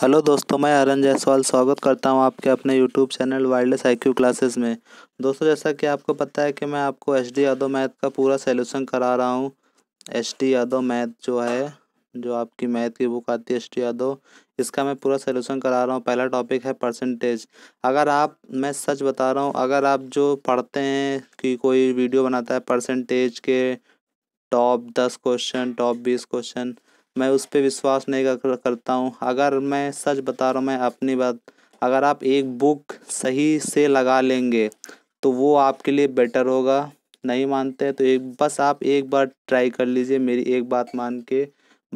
hello दोस्तों मैं अरन जायसवाल स्वागत करता हूं आपके अपने YouTube channel wireless IQ classes में दोस्तों जैसा कि आपको पता है कि मैं आपको एच डी यादव मैथ का पूरा सोल्यूशन करा रहा हूं एच डी यादव मैथ जो है जो आपकी मैथ की बुक आती है एच डी यादव इसका मैं पूरा सोल्यूशन करा रहा हूँ पहला टॉपिक है परसेंटेज अगर आप मैं सच बता रहा हूँ अगर आप जो पढ़ते हैं कि कोई वीडियो बनाता है परसेंटेज के टॉप दस क्वेश्चन टॉप बीस क्वेश्चन मैं उस पर विश्वास नहीं कर, करता हूँ अगर मैं सच बता रहा हूँ मैं अपनी बात अगर आप एक बुक सही से लगा लेंगे तो वो आपके लिए बेटर होगा नहीं मानते तो एक बस आप एक बार ट्राई कर लीजिए मेरी एक बात मान के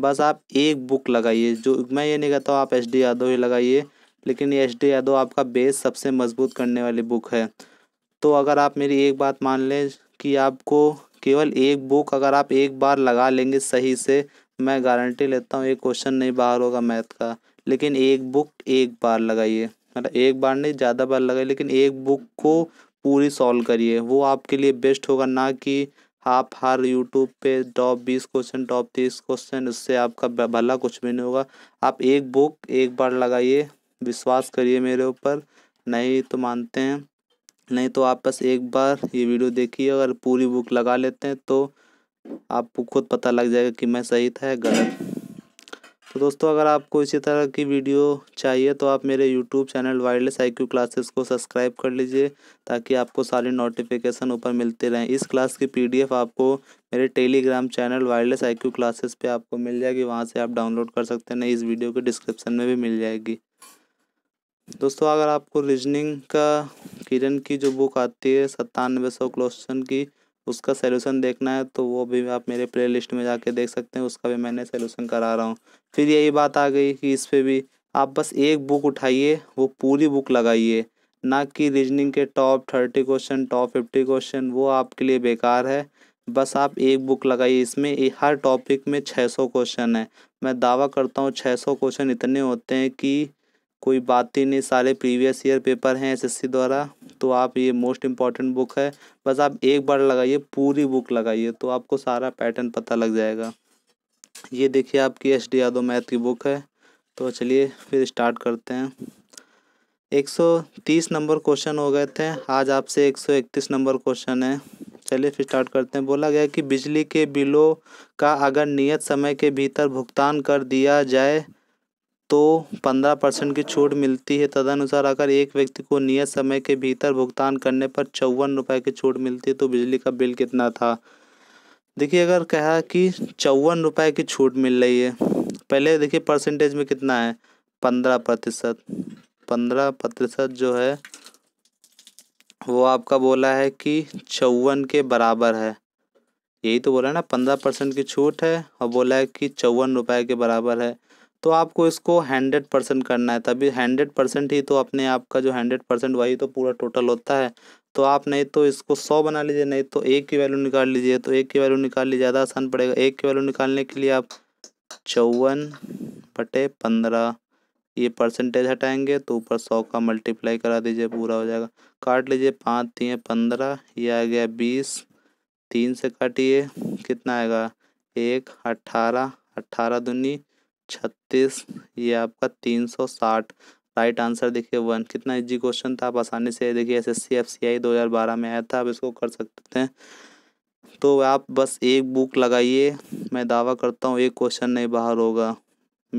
बस आप एक बुक लगाइए जो मैं ये नहीं कहता हूँ आप एच डी यादव ही लगाइए लेकिन ये एच डी यादव आपका बेस सबसे मजबूत करने वाली बुक है तो अगर आप मेरी एक बात मान लें कि आपको केवल एक बुक अगर आप एक बार लगा लेंगे सही से मैं गारंटी लेता हूँ ये क्वेश्चन नहीं बाहर होगा मैथ का लेकिन एक बुक एक बार लगाइए मतलब एक बार नहीं ज़्यादा बार लगाइए लेकिन एक बुक को पूरी सॉल्व करिए वो आपके लिए बेस्ट होगा ना कि आप हर यूट्यूब पे टॉप बीस क्वेश्चन टॉप तीस क्वेश्चन उससे आपका भला कुछ भी नहीं होगा आप एक बुक एक बार लगाइए विश्वास करिए मेरे ऊपर नहीं तो मानते हैं नहीं तो आप बस एक बार ये वीडियो देखिए अगर पूरी बुक लगा लेते हैं तो आपको खुद पता लग जाएगा कि मैं सही था या गलत तो दोस्तों अगर आपको इसी तरह की वीडियो चाहिए तो आप मेरे YouTube channel wireless I Q classes को सब्सक्राइब कर लीजिए ताकि आपको सारी नोटिफिकेशन ऊपर मिलते रहें इस क्लास की पीडीएफ आपको मेरे Telegram channel wireless I Q classes पर आपको मिल जाएगी वहाँ से आप डाउनलोड कर सकते हैं इस वीडियो के डिस्क्रिप्शन में भी मिल जाएगी दोस्तों अगर आपको रीजनिंग का किरण की जो बुक आती है सत्तानवे सौ क्वेश्चन की उसका सोल्यूशन देखना है तो वो भी आप मेरे प्ले लिस्ट में जाके देख सकते हैं उसका भी मैंने सोल्यूशन करा रहा हूँ फिर यही बात आ गई कि इस पर भी आप बस एक बुक उठाइए वो पूरी बुक लगाइए ना कि रीजनिंग के top thirty question top fifty question वो आपके लिए बेकार है बस आप एक बुक लगाइए इसमें हर टॉपिक में छः सौ क्वेश्चन है मैं दावा करता हूँ छः सौ क्वेश्चन इतने होते हैं कि कोई बात ही नहीं सारे प्रीवियस ईयर पेपर हैं एसएससी द्वारा तो आप ये मोस्ट इम्पॉर्टेंट बुक है बस आप एक बार लगाइए पूरी बुक लगाइए तो आपको सारा पैटर्न पता लग जाएगा ये देखिए आपकी एस डी यादव मैथ की बुक है तो चलिए फिर स्टार्ट करते हैं 130 नंबर क्वेश्चन हो गए थे आज आपसे 131 नंबर क्वेश्चन है चलिए फिर स्टार्ट करते हैं बोला गया कि बिजली के बिलों का अगर नियत समय के भीतर भुगतान कर दिया जाए तो पंद्रह परसेंट की छूट मिलती है तदनुसार अगर एक व्यक्ति को नियत समय के भीतर भुगतान करने पर चौवन रुपये की छूट मिलती है तो बिजली का बिल कितना था देखिए अगर कहा कि चौवन रुपये की छूट मिल रही है पहले देखिए परसेंटेज में कितना है पंद्रह प्रतिशत पंद्रह प्रतिशत जो है वो आपका बोला है कि चौवन के बराबर है यही तो बोला है ना पंद्रह परसेंट की छूट है और बोला है कि चौवन रुपये के बराबर है तो आपको इसको हंड्रेड परसेंट करना है तभी हंड्रेड परसेंट ही तो अपने आप का जो हंड्रेड परसेंट वही तो पूरा टोटल होता है तो आप नहीं तो इसको सौ बना लीजिए नहीं तो एक की वैल्यू निकाल लीजिए तो एक की वैल्यू निकाल लीजिए ज़्यादा आसान पड़ेगा एक की वैल्यू निकालने के लिए आप चौवन बटे पंद्रह ये परसेंटेज हटाएंगे तो ऊपर सौ का मल्टीप्लाई करा दीजिए पूरा हो जाएगा काट लीजिए पाँच तीन पंद्रह ये आ गया बीस तीन से काटिए कितना आएगा एक अट्ठारह अट्ठारह दुनी छत्तीस ये आपका तीन सौ साठ राइट आंसर देखिए वन कितना इजी क्वेश्चन था आप आसानी से देखिए S S C F C I दो हज़ार बारह में आया था आप इसको कर सकते थे तो आप बस एक बुक लगाइए मैं दावा करता हूँ एक क्वेश्चन नहीं बाहर होगा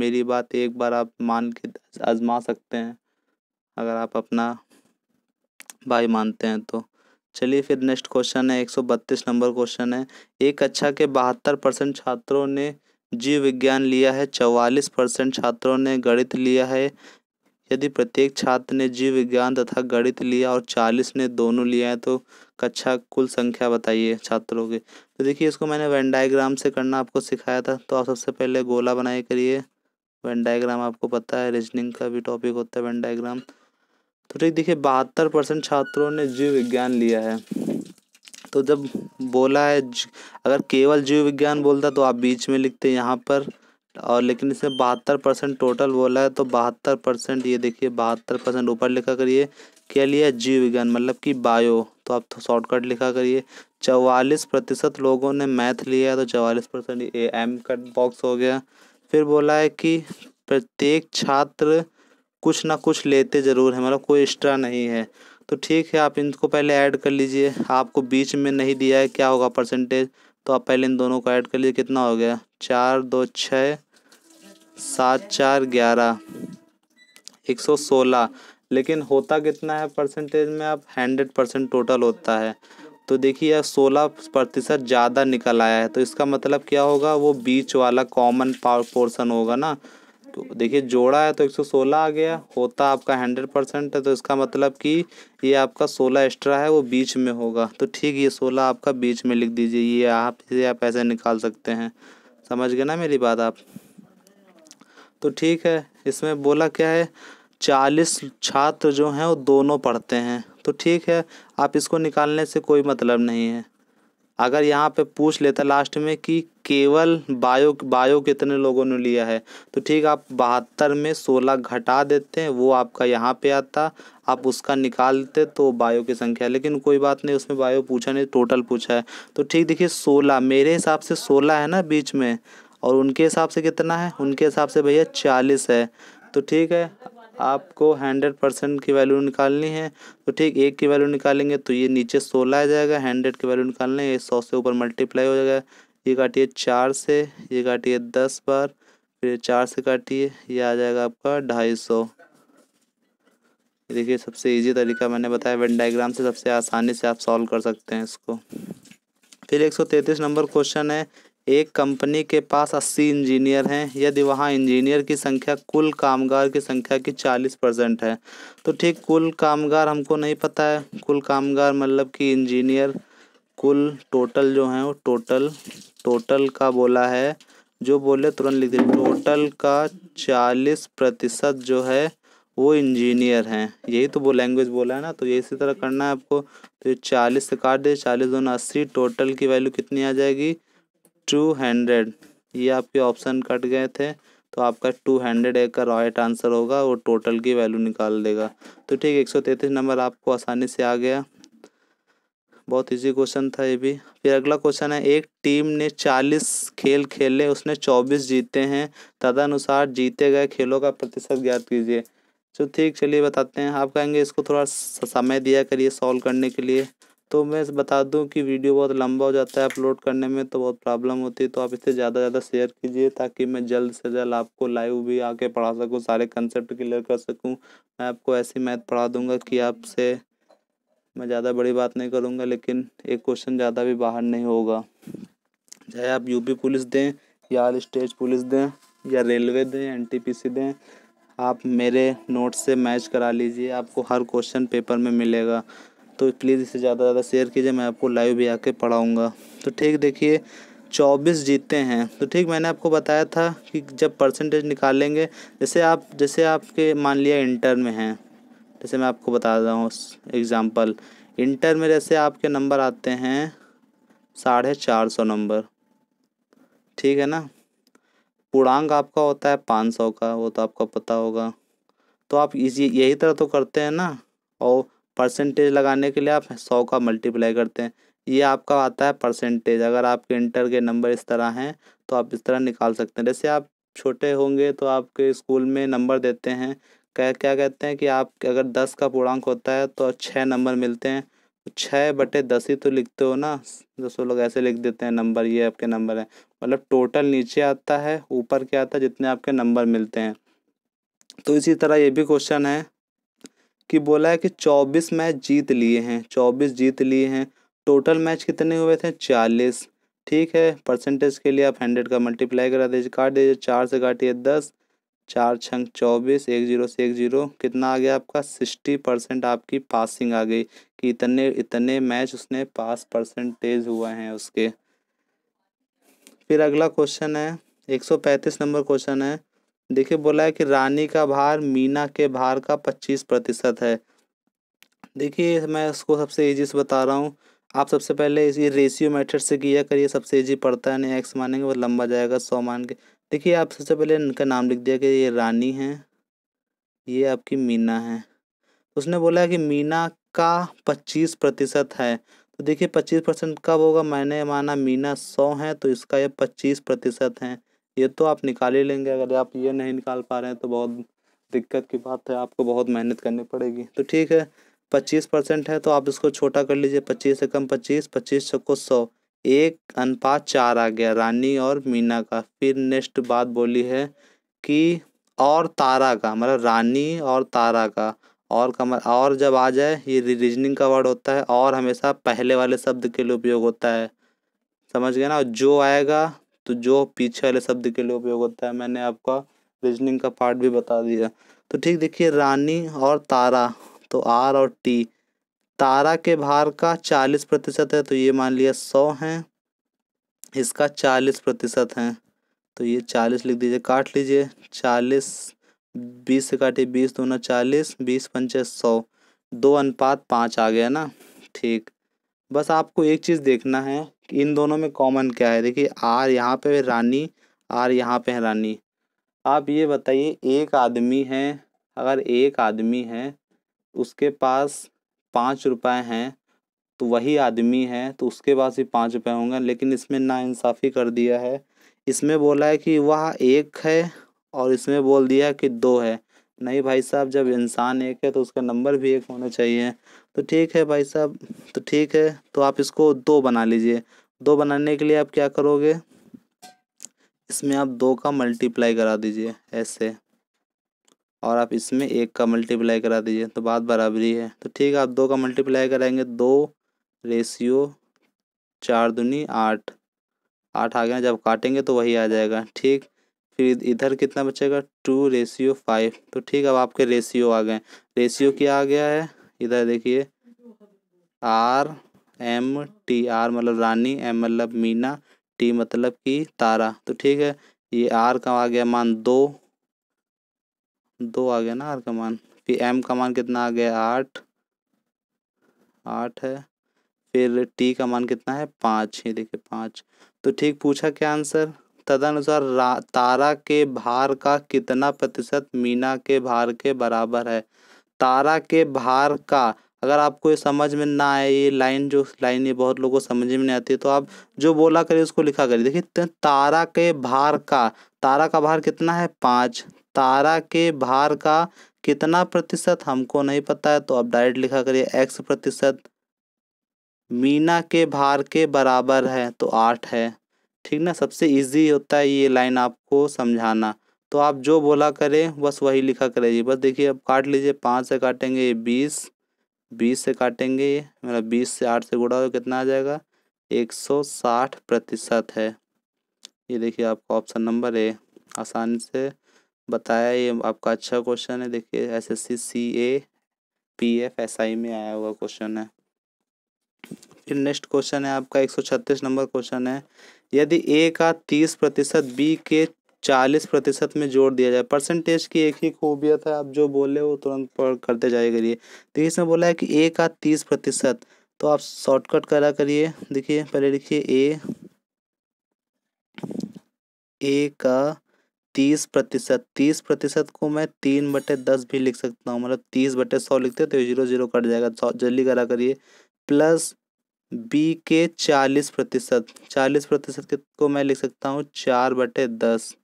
मेरी बात एक बार आप मान के आजमा सकते हैं अगर आप अपना भाई मानते हैं तो चलिए फिर नेक्स्ट क्वेश्चन है एक सौ बत्तीस नंबर क्वेश्चन है एक कक्षा अच्छा के बहत्तर परसेंट छात्रों ने जीव विज्ञान लिया है चौवालीस परसेंट छात्रों ने गणित लिया है यदि प्रत्येक छात्र ने जीव विज्ञान तथा गणित लिया और चालीस ने दोनों लिया है तो कक्षा कुल संख्या बताइए छात्रों की तो देखिए इसको मैंने वेन डायग्राम से करना आपको सिखाया था तो आप सबसे पहले गोला बनाए करिए वेन डायग्राम आपको पता है रीजनिंग का भी टॉपिक होता है वेन डायग्राम तो ठीक देखिए बहत्तर परसेंट छात्रों ने जीव विज्ञान लिया है तो जब बोला है अगर केवल जीव विज्ञान बोलता तो आप बीच में लिखते यहाँ पर और लेकिन इसमें बहत्तर परसेंट टोटल बोला है तो बहत्तर परसेंट ये देखिए बहत्तर परसेंट ऊपर लिखा करिए क्या लिया जीव विज्ञान मतलब कि बायो तो आप शॉर्टकट लिखा करिए चवालीस प्रतिशत लोगों ने मैथ लिया है तो चवालीस percent A M cut box हो गया फिर बोला है कि प्रत्येक छात्र कुछ ना कुछ लेते ज़रूर है मतलब कोई एक्स्ट्रा नहीं है तो ठीक है आप इनको पहले ऐड कर लीजिए आपको बीच में नहीं दिया है क्या होगा परसेंटेज तो आप पहले इन दोनों को ऐड कर लीजिए कितना हो गया चार दो छः सात चार ग्यारह एक सौ सोलह लेकिन होता कितना है परसेंटेज में आप हंड्रेड परसेंट टोटल होता है तो देखिए सोलह प्रतिशत ज़्यादा निकल आया है तो इसका मतलब क्या होगा वो बीच वाला कॉमन पावर पोर्सन होगा ना तो देखिए जोड़ा है तो 116 आ गया होता आपका 100 परसेंट है तो इसका मतलब कि ये आपका 16 एक्स्ट्रा है वो बीच में होगा तो ठीक ये 16 आपका बीच में लिख दीजिए ये आप से आप ऐसे निकाल सकते हैं समझ गए ना मेरी बात आप तो ठीक है इसमें बोला क्या है चालीस छात्र जो हैं वो दोनों पढ़ते हैं तो ठीक है आप इसको निकालने से कोई मतलब नहीं है अगर यहाँ पे पूछ लेता लास्ट में कि केवल बायो बायो कितने लोगों ने लिया है तो ठीक आप बहत्तर में सोलह घटा देते हैं वो आपका यहाँ पे आता आप उसका निकालते तो बायो की संख्या लेकिन कोई बात नहीं उसमें बायो पूछा नहीं टोटल पूछा है तो ठीक देखिए सोलह मेरे हिसाब से सोलह है ना बीच में और उनके हिसाब से कितना है उनके हिसाब से भैया चालीस है तो ठीक है आपको हंड्रेड परसेंट की वैल्यू निकालनी है तो ठीक एक की वैल्यू निकालेंगे तो ये नीचे सोलह आ जाएगा हंड्रेड की वैल्यू निकालना है सौ से ऊपर मल्टीप्लाई हो जाएगा ये काटिए चार से ये काटिए दस बार फिर चार से काटिए ये आ जाएगा आपका ढाई सौ देखिए सबसे इजी तरीका मैंने बताया वेन डायग्राम से सबसे आसानी से आप सॉल्व कर सकते हैं इसको फिर एक सौ तैंतीस नंबर क्वेश्चन है एक कंपनी के पास अस्सी इंजीनियर हैं यदि वहाँ इंजीनियर की संख्या कुल कामगार की संख्या की चालीस परसेंट है तो ठीक कुल कामगार हमको नहीं पता है कुल कामगार मतलब कि इंजीनियर कुल टोटल जो है वो टोटल टोटल का बोला है जो बोले तुरंत लिख दिए टोटल का चालीस प्रतिशत जो है वो इंजीनियर हैं यही तो वो लैंग्वेज बोला है ना तो ये इसी तरह करना है आपको तो ये चालीस से काट दे चालीस दोनों अस्सी टोटल की वैल्यू कितनी आ जाएगी टू हंड्रेड ये आपके ऑप्शन कट गए थे तो आपका टू हंड्रेड एक का राइट आंसर होगा वो टोटल की वैल्यू निकाल देगा तो ठीक है एक सौ तैंतीस नंबर आपको आसानी से आ गया बहुत इजी क्वेश्चन था ये भी फिर अगला क्वेश्चन है एक टीम ने 40 खेल खेले उसने 24 जीते हैं तदनुसार जीते गए खेलों का प्रतिशत ज्ञात कीजिए तो ठीक चलिए बताते हैं आप कहेंगे इसको थोड़ा समय दिया करिए सॉल्व करने के लिए तो मैं बता दूं कि वीडियो बहुत लंबा हो जाता है अपलोड करने में तो बहुत प्रॉब्लम होती है तो आप इसे ज़्यादा ज़्यादा शेयर कीजिए ताकि मैं जल्द से जल्द आपको लाइव भी आके पढ़ा सकूँ सारे कंसेप्ट क्लियर कर सकूँ मैं आपको ऐसी मैथ पढ़ा दूंगा कि आपसे मैं ज़्यादा बड़ी बात नहीं करूँगा लेकिन एक क्वेश्चन ज़्यादा भी बाहर नहीं होगा चाहे आप यूपी पुलिस दें या स्टेट पुलिस दें या रेलवे दें एन दें आप मेरे नोट्स से मैच करा लीजिए आपको हर क्वेश्चन पेपर में मिलेगा तो प्लीज़ इसे ज़्यादा से ज़्यादा शेयर कीजिए मैं आपको लाइव भी आके पढ़ाऊँगा तो ठीक देखिए चौबीस जीते हैं तो ठीक मैंने आपको बताया था कि जब परसेंटेज निकालेंगे जैसे आप जैसे आपके मान लिया इंटर में हैं जैसे मैं आपको बता रहा हूँ एग्ज़ाम्पल इंटर में जैसे आपके नंबर आते हैं साढ़े चार सौ नंबर ठीक है ना पूर्णांक आपका होता है पाँच सौ का वो तो आपका पता होगा तो आप इसी यही तरह तो करते हैं ना और परसेंटेज लगाने के लिए आप सौ का मल्टीप्लाई करते हैं ये आपका आता है परसेंटेज अगर आपके इंटर के नंबर इस तरह हैं तो आप इस तरह निकाल सकते हैं जैसे आप छोटे होंगे तो आपके स्कूल में नंबर देते हैं क्या क्या कहते हैं कि आप अगर दस का पूर्णांक होता है तो छः नंबर मिलते हैं छः बटे दस ही तो लिखते हो ना दस लोग ऐसे लिख देते हैं नंबर ये आपके नंबर है मतलब टोटल नीचे आता है ऊपर क्या आता है जितने आपके नंबर मिलते हैं तो इसी तरह ये भी क्वेश्चन है कि बोला है कि चौबीस मैच जीत लिए हैं चौबीस जीत लिए हैं टोटल मैच कितने हुए थे चालीस ठीक है परसेंटेज के लिए आप हंड्रेड का मल्टीप्लाई करा दीजिए काट दीजिए चार से काटिए दस चार छंक चौबीस एक जीरो से एक जीरो कितना आ गया आपका सिक्सटी परसेंट आपकी पासिंग आ गई कि इतने इतने मैच उसने पास परसेंटेज हुए हैं उसके फिर अगला क्वेश्चन है एक सौ पैंतीस नंबर क्वेश्चन है देखिए बोला है कि रानी का भार मीना के भार का पच्चीस प्रतिशत है देखिए मैं इसको सबसे ईजी से बता रहा हूँ आप सबसे पहले इसी रेशियो मेथड से किया करिए सबसे ईजी पड़ता है ना एक्स मानेंगे वो लंबा जाएगा सौ मान के देखिए आप सबसे पहले इनका नाम लिख दिया कि ये रानी है ये आपकी मीना है तो उसने बोला कि मीना का पच्चीस प्रतिशत है तो देखिए पच्चीस परसेंट कब होगा मैंने माना मीना सौ है तो इसका ये पच्चीस प्रतिशत है ये तो आप निकाल ही लेंगे अगर आप ये नहीं निकाल पा रहे हैं तो बहुत दिक्कत की बात है आपको बहुत मेहनत करनी पड़ेगी तो ठीक है पच्चीस परसेंट है तो आप इसको छोटा कर लीजिए पच्चीस से कम पच्चीस पच्चीस छक्को सौ एक अनुपात चार आ गया रानी और मीना का फिर नेक्स्ट बात बोली है कि और तारा का मतलब रानी और तारा का और का और जब आ जाए ये रीजनिंग का वर्ड होता है और हमेशा पहले वाले शब्द के लिए उपयोग होता है समझ गए ना जो आएगा तो जो पीछे वाले शब्द के लिए उपयोग होता है मैंने आपका रीजनिंग का पार्ट भी बता दिया तो ठीक देखिए रानी और तारा तो आर और टी तारा के भार का चालीस प्रतिशत है तो ये मान लिया सौ है इसका चालीस प्रतिशत है तो ये चालीस लिख दीजिए काट लीजिए चालीस बीस से काटिए बीस दोनों चालीस बीस पंचे सौ दो अनुपात पाँच आ गया ना ठीक बस आपको एक चीज़ देखना है कि इन दोनों में कॉमन क्या है देखिए आर यहाँ पे रानी आर यहाँ पे है रानी आप ये बताइए एक आदमी है अगर एक आदमी है उसके पास पाँच रुपए हैं तो वही आदमी है तो उसके पास ही पाँच रुपए होंगे लेकिन इसमें नाइंसाफ़ी कर दिया है इसमें बोला है कि वह एक है और इसमें बोल दिया कि दो है नहीं भाई साहब जब इंसान एक है तो उसका नंबर भी एक होना चाहिए तो ठीक है भाई साहब तो ठीक है तो आप इसको दो बना लीजिए दो बनाने के लिए आप क्या करोगे इसमें आप दो का मल्टीप्लाई करा दीजिए ऐसे और आप इसमें एक का मल्टीप्लाई करा दीजिए तो बात बराबरी है तो ठीक है आप दो का मल्टीप्लाई कराएंगे दो रेशियो चार दुनी आठ आठ आ गया जब काटेंगे तो वही आ जाएगा ठीक फिर इधर कितना बचेगा टू रेशियो फाइव तो ठीक अब आपके रेशियो आ गए रेशियो क्या आ गया है इधर देखिए आर एम टी आर मतलब रानी एम मतलब मीना टी मतलब की तारा तो ठीक है ये आर का आ गया मान दो दो आ गया ना आर का मान फिर एम का मान कितना आ गया आठ आठ है फिर टी का मान कितना है पाँच ये देखिए पाँच तो ठीक पूछा क्या आंसर तदनुसार तारा के भार का कितना प्रतिशत मीना के भार के बराबर है तारा के भार का अगर आपको ये समझ में ना आए ये लाइन जो लाइन ये बहुत लोगों को समझ में नहीं आती तो आप जो बोला करिए उसको लिखा करिए देखिए तारा के भार का तारा का भार कितना है पाँच तारा के भार का कितना प्रतिशत हमको नहीं पता है तो आप डायरेक्ट लिखा करिए एक्स प्रतिशत मीना के भार के बराबर है तो आठ है ठीक ना सबसे इजी होता है ये लाइन आपको समझाना तो आप जो बोला करें बस वही लिखा करें बस देखिए अब काट लीजिए पाँच से काटेंगे ये बीस बीस से काटेंगे ये मेरा बीस से आठ से गुड़ा हो कितना आ जाएगा एक सौ साठ प्रतिशत है ये देखिए आपका ऑप्शन नंबर ए आसानी से बताया ये आपका अच्छा क्वेश्चन है देखिए S S C C A P F S I में आया हुआ क्वेश्चन है फिर नेक्स्ट क्वेश्चन है आपका एक सौ छत्तीस नंबर क्वेश्चन है यदि ए का तीस प्रतिशत बी के चालीस प्रतिशत में जोड़ दिया जाए परसेंटेज की एक ही खूबियत है आप जो बोले वो तुरंत करते जाए करिए तो इसमें बोला है कि ए का तीस प्रतिशत तो आप शॉर्टकट करा करिए देखिए पहले लिखिए ए ए का तीस प्रतिशत तीस प्रतिशत को मैं तीन बटे दस भी लिख सकता हूँ मतलब तीस बटे सौ लिखते तो जीरो जीरो कट जाएगा सौ जल्दी करा करिए प्लस बी के चालीस प्रतिशत चालीस प्रतिशत को मैं लिख सकता हूँ चार बटे दस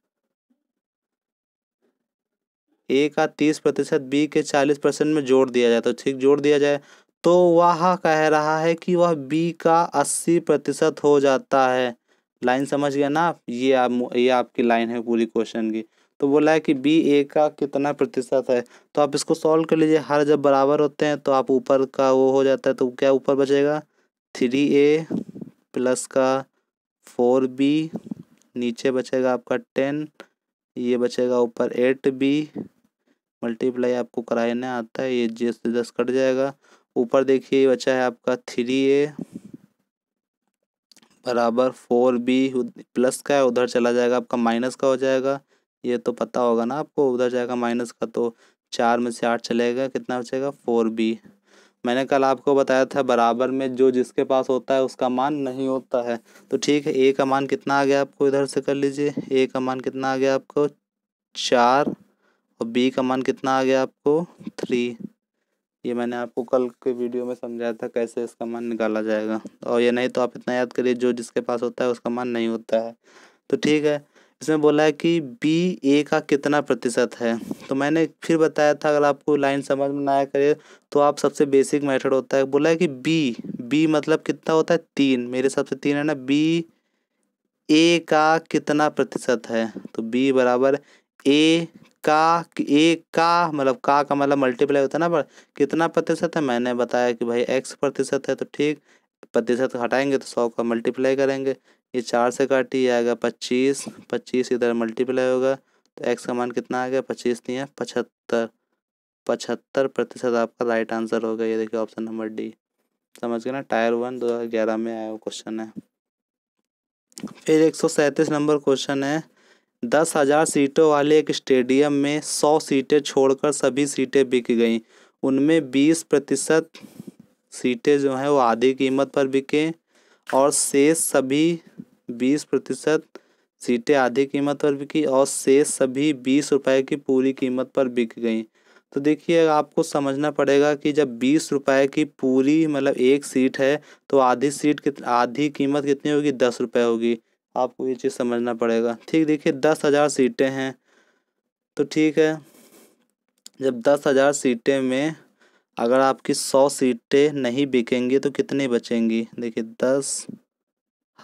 ए का तीस प्रतिशत बी के चालीस परसेंट में जोड़ दिया जाए तो ठीक जोड़ दिया जाए तो वह कह रहा है कि वह बी का अस्सी प्रतिशत हो जाता है लाइन समझ गया ना आप ये आप ये आपकी लाइन है पूरी क्वेश्चन की तो बोला है कि बी ए का कितना प्रतिशत है तो आप इसको सॉल्व कर लीजिए हर जब बराबर होते हैं तो आप ऊपर का वो हो जाता है तो क्या ऊपर बचेगा थ्री ए प्लस का फोर बी नीचे बचेगा आपका टेन ये बचेगा ऊपर एट बी मल्टीप्लाई आपको कराने आता है ये जिस से दस कट जाएगा ऊपर देखिए बचा है आपका थ्री ए बराबर फोर बी प्लस का है उधर चला जाएगा आपका माइनस का हो जाएगा ये तो पता होगा ना आपको उधर जाएगा माइनस का तो चार में से आठ चलेगा कितना बचेगा फोर बी मैंने कल आपको बताया था बराबर में जो जिसके पास होता है उसका मान नहीं होता है तो ठीक है ए का मान कितना आ गया आपको इधर से कर लीजिए ए का मान कितना आ गया आपको चार और बी का मान कितना आ गया आपको थ्री ये मैंने आपको कल के वीडियो में समझाया था कैसे इसका मान निकाला जाएगा और ये नहीं तो आप इतना याद करिए जो जिसके पास होता है उसका मान नहीं होता है तो ठीक है इसमें बोला है कि बी ए का कितना प्रतिशत है तो मैंने फिर बताया था अगर आपको लाइन समझ में ना आया करे तो आप सबसे बेसिक मेथड होता है बोला है कि बी बी मतलब कितना होता है तीन मेरे हिसाब से तीन है ना बी ए का कितना प्रतिशत है तो बी बराबर ए का एक का मतलब का का मतलब मल्टीप्लाई होता है ना कितना प्रतिशत है मैंने बताया कि भाई एक्स प्रतिशत है तो ठीक प्रतिशत हटाएंगे तो सौ का मल्टीप्लाई करेंगे ये चार से काट ही आएगा पच्चीस पच्चीस इधर मल्टीप्लाई होगा तो एक्स का मान कितना आ गया पच्चीस नहीं है पचहत्तर पचहत्तर प्रतिशत आपका राइट आंसर होगा ये देखिए ऑप्शन नंबर डी समझ गए ना टायर वन दो हज़ार ग्यारह में आया हुआ क्वेश्चन है फिर एक सौ सैंतीस नंबर क्वेश्चन है दस हजार सीटों वाले एक स्टेडियम में सौ सीटें छोड़कर सभी सीटें बिक गईं उनमें बीस प्रतिशत सीटें जो हैं वो आधी कीमत पर बिकें और शेष सभी बीस प्रतिशत सीटें आधी कीमत पर बिकी और शेष सभी बीस रुपए की पूरी कीमत पर बिक गईं तो देखिए आपको समझना पड़ेगा कि जब बीस रुपए की पूरी मतलब एक सीट है तो आधी सीट कित आधी कीमत कितनी होगी दस रुपये होगी आपको ये चीज़ समझना पड़ेगा ठीक देखिए दस हज़ार सीटें हैं तो ठीक है जब दस हज़ार सीटें में अगर आपकी सौ सीटें नहीं बिकेंगी तो कितनी बचेंगी देखिए दस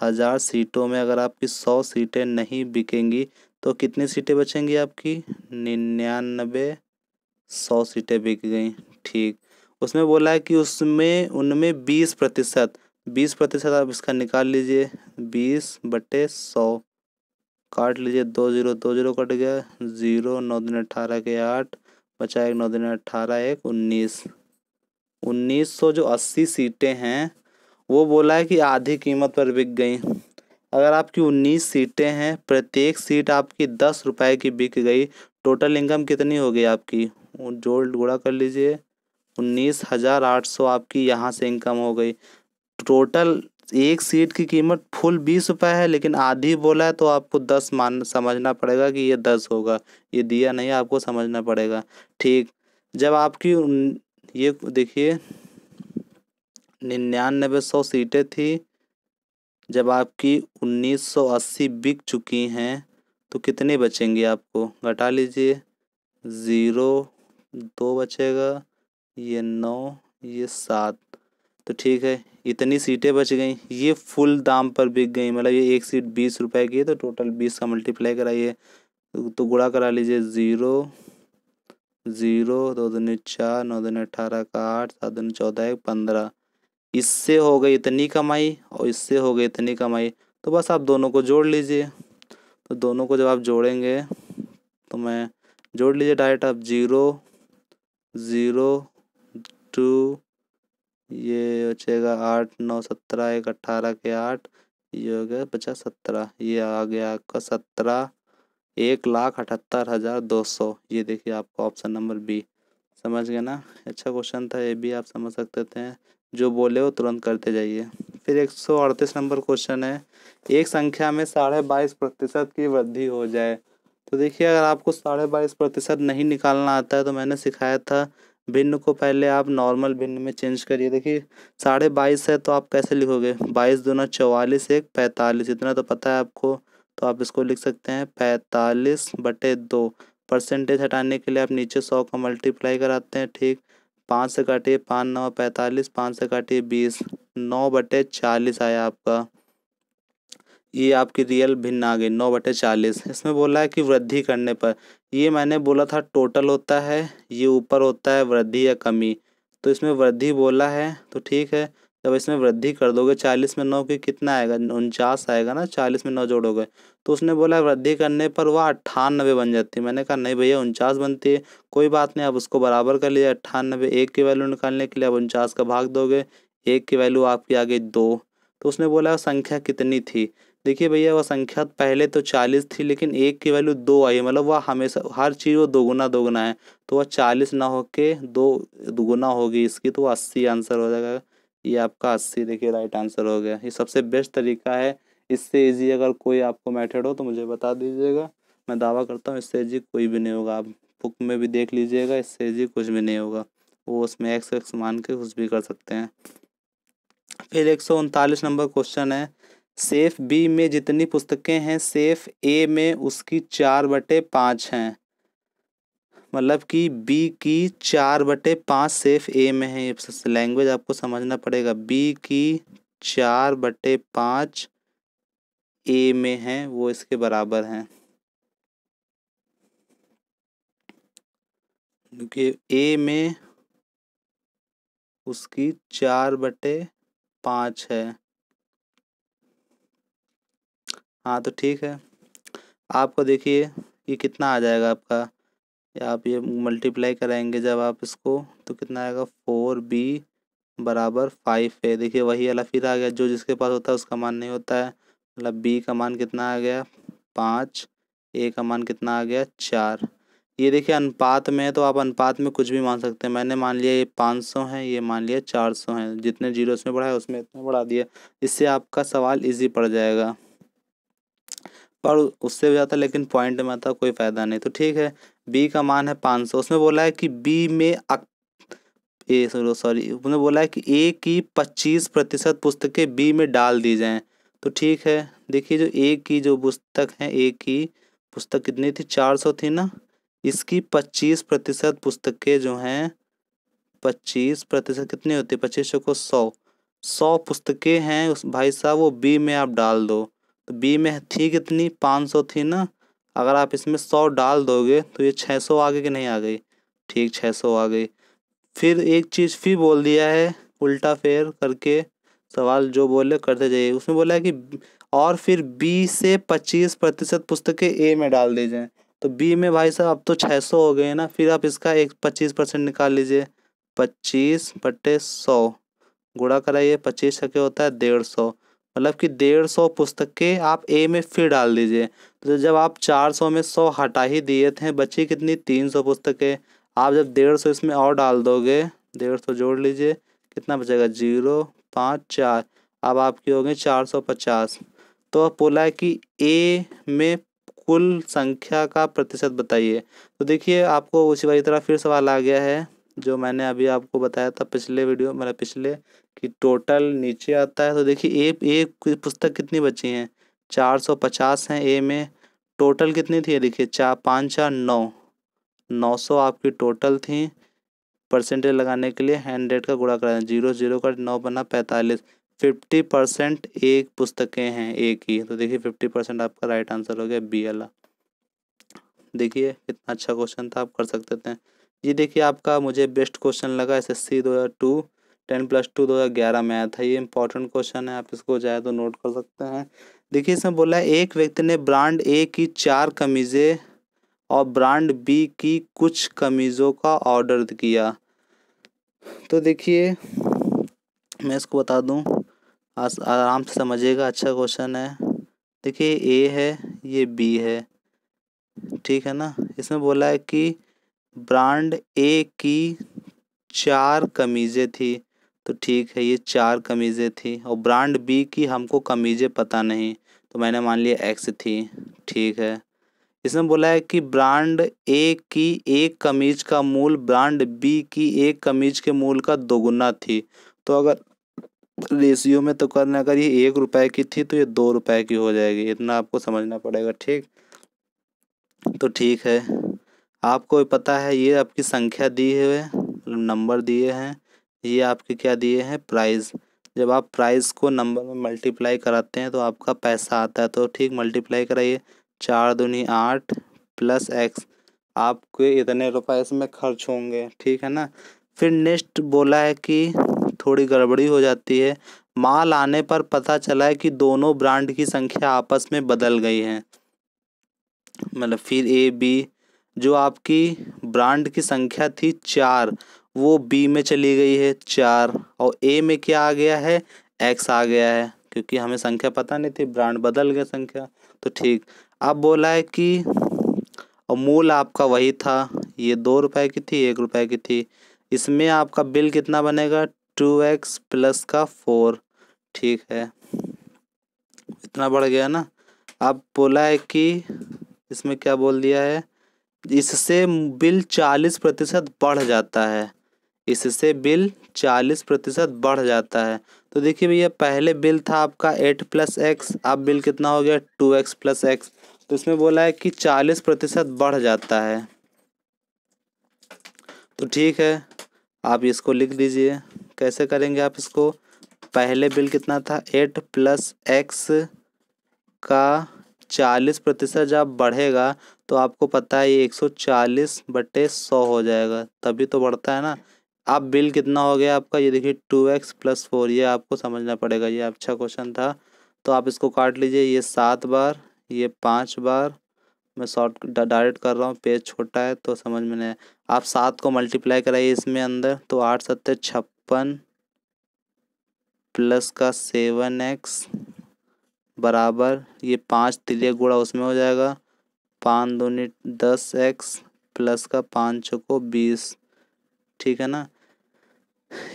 हज़ार सीटों में अगर आपकी सौ सीटें नहीं बिकेंगी तो कितनी सीटें बचेंगी आपकी निन्यानबे सौ सीटें बिक गई ठीक उसमें बोला है कि उसमें उनमें बीस प्रतिशत बीस प्रतिशत आप इसका निकाल लीजिए बीस बटे सौ काट लीजिए दो जीरो दो जीरो कट गया जीरो नौ दिन अट्ठारह के आठ बचा एक नौ दिन अट्ठारह एक उन्नीस उन्नीस सौ जो अस्सी सीटें हैं वो बोला है कि आधी कीमत पर बिक गई अगर आपकी उन्नीस सीटें हैं प्रत्येक सीट आपकी दस रुपए की बिक गई टोटल इनकम कितनी हो गई आपकी जोड़ गुड़ा कर लीजिए उन्नीस हज़ार आठ सौ आपकी यहाँ से इनकम हो गई टोटल एक सीट की कीमत फुल बीस रुपये है लेकिन आधी बोला है तो आपको दस मान समझना पड़ेगा कि ये दस होगा ये दिया नहीं आपको समझना पड़ेगा ठीक जब आपकी ये देखिए निन्यानबे सौ सीटें थी जब आपकी उन्नीस सौ अस्सी बिक चुकी हैं तो कितने बचेंगे आपको घटा लीजिए ज़ीरो दो बचेगा ये नौ ये सात तो ठीक है इतनी सीटें बच गई ये फुल दाम पर बिक गई मतलब ये एक सीट बीस रुपए की है तो टोटल बीस का मल्टीप्लाई कराइए तो गुड़ा करा लीजिए ज़ीरो ज़ीरो दो दिन चार नौ दिन अठारह का आठ सात दिन चौदह एक पंद्रह इससे हो गई इतनी कमाई और इससे हो गई इतनी कमाई तो बस आप दोनों को जोड़ लीजिए तो दोनों को जब आप जोड़ेंगे तो मैं जोड़ लीजिए डायरेक्ट आप ज़ीरो ज़ीरो टू ये हो जाएगा आठ नौ सत्रह एक अट्ठारह के आठ ये हो गया पचास सत्रह ये आ गया आपका सत्रह एक लाख अठहत्तर हज़ार दो सौ ये देखिए आपका ऑप्शन नंबर बी समझ गए ना अच्छा क्वेश्चन था ये भी आप समझ सकते थे जो बोले वो तुरंत करते जाइए फिर एक सौ अड़तीस नंबर क्वेश्चन है एक संख्या में साढ़े बाईस प्रतिशत की वृद्धि हो जाए तो देखिए अगर आपको साढ़े बाईस प्रतिशत नहीं निकालना आता है तो मैंने सिखाया था भिन्न को पहले आप नॉर्मल भिन्न में चेंज करिए देखिए साढ़े बाईस है तो आप कैसे लिखोगे बाईस दोनों चौवालीस एक पैंतालीस इतना तो पता है आपको तो आप इसको लिख सकते हैं पैंतालीस बटे दो परसेंटेज हटाने के लिए आप नीचे सौ का मल्टीप्लाई कराते हैं ठीक पाँच से काटिए पाँच नौ पैंतालीस पाँच से काटिए बीस नौ बटे चालीस आया आपका ये आपकी रियल भिन्न आ गई नौ बटे चालीस इसमें बोला है कि वृद्धि करने पर ये मैंने बोला था टोटल होता है ये ऊपर होता है वृद्धि या कमी तो इसमें वृद्धि बोला है तो ठीक है जब इसमें वृद्धि कर दोगे चालीस में नौ की कितना आएगा उनचास आएगा ना चालीस में नौ जोड़ोगे तो उसने बोला वृद्धि करने पर वह अट्ठानबे बन जाती है मैंने कहा नहीं भैया उनचास बनती है कोई बात नहीं आप उसको बराबर कर लीजिए अट्ठानबे एक की वैल्यू निकालने के लिए आप उनचास का भाग दोगे एक की वैल्यू आपकी आ गई दो तो उसने बोला संख्या कितनी थी देखिए भैया वह संख्या पहले तो चालीस थी लेकिन एक की वैल्यू दो आई है मतलब वह हमेशा हर चीज़ वो दोगुना दोगुना है तो वह चालीस ना हो के दो दोगुना होगी इसकी तो वह अस्सी आंसर हो जाएगा ये आपका अस्सी देखिए राइट आंसर हो गया ये सबसे बेस्ट तरीका है इससे इजी अगर कोई आपको मेथड हो तो मुझे बता दीजिएगा मैं दावा करता हूँ इससे इजी कोई भी नहीं होगा आप बुक में भी देख लीजिएगा इससे इजी कुछ भी नहीं होगा वो उसमें एक्स एक्स मान के कुछ भी कर सकते हैं फिर एक सौ उनतालीस नंबर क्वेश्चन है सेफ बी में जितनी पुस्तकें हैं सेफ ए में उसकी चार बटे पाँच हैं मतलब कि बी की चार बटे पाँच सेफ ए में है लैंग्वेज आपको समझना पड़ेगा बी की चार बटे पाँच ए में है वो इसके बराबर हैं क्योंकि ए में उसकी चार बटे पाँच है हाँ तो ठीक है आपको देखिए ये कितना आ जाएगा आपका आप ये मल्टीप्लाई कराएंगे जब आप इसको तो कितना आएगा फोर बी बराबर फाइव है देखिए वही अला फिर आ गया जो जिसके पास होता है उसका मान नहीं होता है मतलब बी का मान कितना आ गया पाँच ए का मान कितना आ गया चार ये देखिए अनुपात में तो आप अनुपात में कुछ भी मान सकते हैं मैंने मान लिया ये पाँच सौ है ये मान लिया चार सौ है जितने जीरो उसमें बढ़ाया उसमें इतना बढ़ा दिया इससे आपका सवाल इजी पड़ जाएगा पर उससे भी ज़्यादा लेकिन पॉइंट में आता कोई फ़ायदा नहीं तो ठीक है बी का मान है पाँच सौ उसमें बोला है कि बी में ए सॉरी उसने बोला है कि ए की पच्चीस प्रतिशत पुस्तकें बी में डाल दी जाएं तो ठीक है देखिए जो ए की जो पुस्तक है ए की पुस्तक कितनी थी चार सौ थी ना इसकी पच्चीस प्रतिशत पुस्तकें जो हैं पच्चीस प्रतिशत कितनी होती है पच्चीस सौ को सौ सौ पुस्तकें हैं उस भाई साहब वो बी में आप डाल दो तो बी में थी कितनी पाँच सौ थी ना अगर आप इसमें सौ डाल दोगे तो ये छः सौ आ गई कि नहीं आ गई ठीक छः सौ आ गई फिर एक चीज़ फिर बोल दिया है उल्टा फेर करके सवाल जो बोले करते जाइए उसमें बोला है कि और फिर बी से पच्चीस प्रतिशत पुस्तकें ए में डाल दी जाएँ तो बी में भाई साहब अब तो छः सौ हो गए ना फिर आप इसका एक पच्चीस परसेंट निकाल लीजिए पच्चीस बट्टे सौ गुड़ा कराइए पच्चीस सके होता है डेढ़ सौ मतलब कि डेढ़ सौ पुस्तक के आप ए में फिर डाल दीजिए तो जब आप चार सौ में सौ हटा ही दिए थे बची कितनी तीन सौ पुस्तकें आप जब डेढ़ सौ इसमें और डाल दोगे डेढ़ सौ जोड़ लीजिए कितना बचेगा जीरो पाँच चार अब आपकी हो गई चार सौ पचास तो अब बोला है कि ए में कुल संख्या का प्रतिशत बताइए तो देखिए आपको उसी वही तरह फिर सवाल आ गया है जो मैंने अभी आपको बताया था पिछले वीडियो मेरा मतलब पिछले कि टोटल नीचे आता है तो देखिए ए ए की पुस्तक कितनी बची हैं चार सौ पचास हैं ए में टोटल कितनी थी देखिए चार पाँच चार नौ नौ सौ आपकी टोटल थी परसेंटेज लगाने के लिए हंड्रेड का गुणा करा जीरो जीरो का नौ बना पैंतालीस फिफ्टी परसेंट एक पुस्तकें हैं ए की तो देखिए फिफ्टी परसेंट आपका राइट आंसर हो गया बी वाला देखिए कितना अच्छा क्वेश्चन था आप कर सकते थे ये देखिए आपका मुझे बेस्ट क्वेश्चन लगा एस एस सी दो हज़ार टू टेन प्लस टू दो हज़ार ग्यारह में आया था ये इंपॉर्टेंट क्वेश्चन है आप इसको चाहे तो नोट कर सकते हैं देखिए इसमें बोला है एक व्यक्ति ने ब्रांड ए की चार कमीज़ें और ब्रांड बी की कुछ कमीज़ों का ऑर्डर किया तो देखिए मैं इसको बता दूँ आराम से समझिएगा अच्छा क्वेश्चन है देखिए ए है ये बी है ठीक है ना इसमें बोला है कि ब्रांड ए की चार कमीज़ें थी तो ठीक है ये चार कमीज़ें थी और ब्रांड बी की हमको कमीज़ें पता नहीं तो मैंने मान लिया एक्स थी ठीक है इसमें बोला है कि ब्रांड ए की एक कमीज का मूल ब्रांड बी की एक कमीज के मूल का दोगुना थी तो अगर रेशियो में तो करना अगर ये एक रुपए की थी तो ये दो रुपए की हो जाएगी इतना आपको समझना पड़ेगा ठीक तो ठीक है आपको पता है ये आपकी संख्या दी है मतलब नंबर दिए हैं ये आपके क्या दिए हैं प्राइस जब आप प्राइस को नंबर में मल्टीप्लाई कराते हैं तो आपका पैसा आता है तो ठीक मल्टीप्लाई कराइए चार दूनी आठ प्लस एक्स आपके इतने रुपए इसमें खर्च होंगे ठीक है ना फिर नेक्स्ट बोला है कि थोड़ी गड़बड़ी हो जाती है माल आने पर पता चला है कि दोनों ब्रांड की संख्या आपस में बदल गई है मतलब फिर ए बी जो आपकी ब्रांड की संख्या थी चार वो बी में चली गई है चार और ए में क्या आ गया है एक्स आ गया है क्योंकि हमें संख्या पता नहीं थी ब्रांड बदल गया संख्या तो ठीक अब बोला है कि और मूल आपका वही था ये दो रुपए की थी एक रुपए की थी इसमें आपका बिल कितना बनेगा टू एक्स प्लस का फोर ठीक है इतना बढ़ गया ना अब बोला है कि इसमें क्या बोल दिया है इससे बिल चालीस प्रतिशत बढ़ जाता है इससे बिल चालीस प्रतिशत बढ़ जाता है तो देखिए भैया पहले बिल था आपका एट प्लस एक्स अब बिल कितना हो गया टू एक्स प्लस एक्स तो इसमें बोला है कि चालीस प्रतिशत बढ़ जाता है तो ठीक है आप इसको लिख दीजिए कैसे करेंगे आप इसको पहले बिल कितना था एट प्लस एक्स का चालीस प्रतिशत जब बढ़ेगा तो आपको पता है ये एक सौ चालीस बटे सौ हो जाएगा तभी तो बढ़ता है ना आप बिल कितना हो गया आपका ये देखिए टू एक्स प्लस फोर ये आपको समझना पड़ेगा ये अच्छा क्वेश्चन था तो आप इसको काट लीजिए ये सात बार ये पाँच बार मैं शॉर्ट डायरेक्ट कर रहा हूँ पेज छोटा है तो समझ में नहीं आप सात को मल्टीप्लाई कराइए इसमें अंदर तो आठ सत्तर छप्पन प्लस का सेवन एक्स बराबर ये पाँच तिले गुड़ा उसमें हो जाएगा पाँच दूनी दस एक्स प्लस का पाँच को बीस ठीक है ना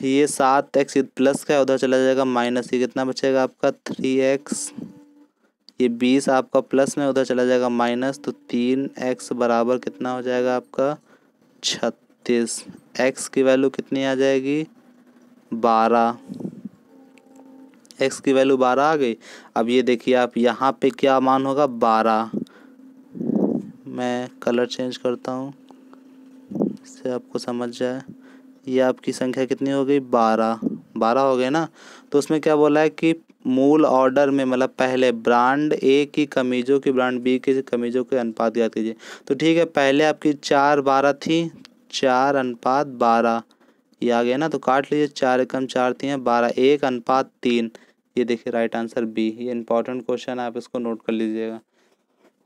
ये सात एक्स प्लस का है उधर चला जाएगा माइनस ये कितना बचेगा आपका थ्री एक्स ये बीस आपका प्लस में उधर चला जाएगा माइनस तो तीन एक्स बराबर कितना हो जाएगा आपका छत्तीस एक्स की वैल्यू कितनी आ जाएगी बारह एक्स की वैल्यू बारह आ गई अब ये देखिए आप यहाँ पे क्या मान होगा बारह मैं कलर चेंज करता हूँ इससे आपको समझ जाए ये आपकी संख्या कितनी हो गई बारह बारह हो गए ना तो उसमें क्या बोला है कि मूल ऑर्डर में मतलब पहले ब्रांड ए की कमीज़ों की ब्रांड बी की कमीज़ों के अनुपात याद कीजिए तो ठीक है पहले आपकी चार बारह थी चार अनुपात बारह ये आ गया ना तो काट लीजिए चार एकम चार थी बारह एक अनुपात तीन ये देखिए राइट आंसर बी ये इंपॉर्टेंट क्वेश्चन है आप इसको नोट कर लीजिएगा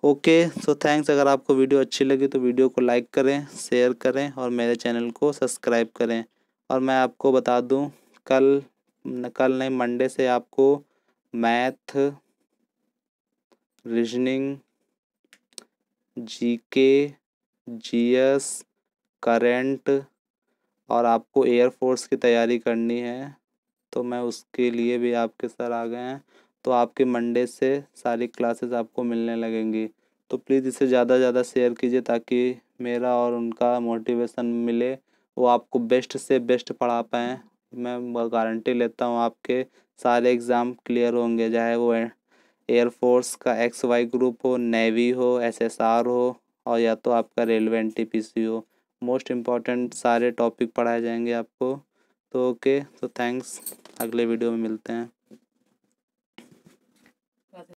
ओके सो थैंक्स अगर आपको वीडियो अच्छी लगी तो वीडियो को लाइक करें शेयर करें और मेरे चैनल को सब्सक्राइब करें और मैं आपको बता दूं कल कल नहीं मंडे से आपको math reasoning GK GS current और आपको एयरफोर्स की तैयारी करनी है तो मैं उसके लिए भी आपके सर आ गए हैं तो आपके मंडे से सारी क्लासेस आपको मिलने लगेंगी तो प्लीज़ इसे ज़्यादा से ज़्यादा शेयर कीजिए ताकि मेरा और उनका मोटिवेशन मिले वो आपको बेस्ट से बेस्ट पढ़ा पाएँ मैं गारंटी लेता हूँ आपके सारे एग्ज़ाम क्लियर होंगे चाहे वो एयरफोर्स का एक्स वाई ग्रुप हो नेवी हो एसएसआर हो और या तो आपका रेलवे एन टी हो मोस्ट इम्पॉर्टेंट सारे टॉपिक पढ़ाए जाएंगे आपको तो ओके तो थैंक्स अगले वीडियो में मिलते हैं